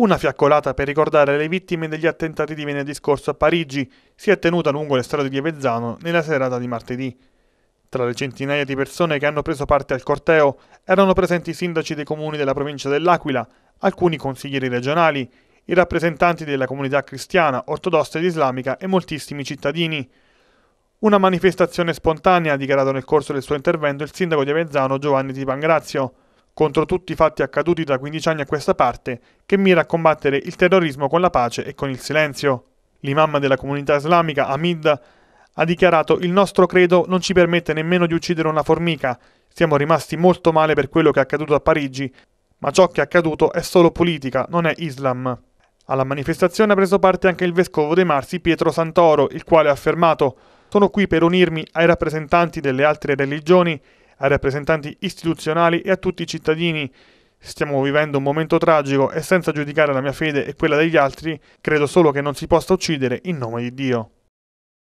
Una fiaccolata per ricordare le vittime degli attentati di venerdì scorso a Parigi si è tenuta lungo le strade di Avezzano nella serata di martedì. Tra le centinaia di persone che hanno preso parte al corteo erano presenti i sindaci dei comuni della provincia dell'Aquila, alcuni consiglieri regionali, i rappresentanti della comunità cristiana, ortodossa ed islamica e moltissimi cittadini. Una manifestazione spontanea ha dichiarato nel corso del suo intervento il sindaco di Avezzano Giovanni Di Pangrazio contro tutti i fatti accaduti da 15 anni a questa parte, che mira a combattere il terrorismo con la pace e con il silenzio. L'imam della comunità islamica, Hamid, ha dichiarato il nostro credo non ci permette nemmeno di uccidere una formica, siamo rimasti molto male per quello che è accaduto a Parigi, ma ciò che è accaduto è solo politica, non è Islam. Alla manifestazione ha preso parte anche il vescovo dei Marsi Pietro Santoro, il quale ha affermato sono qui per unirmi ai rappresentanti delle altre religioni ai rappresentanti istituzionali e a tutti i cittadini. Stiamo vivendo un momento tragico e senza giudicare la mia fede e quella degli altri, credo solo che non si possa uccidere in nome di Dio.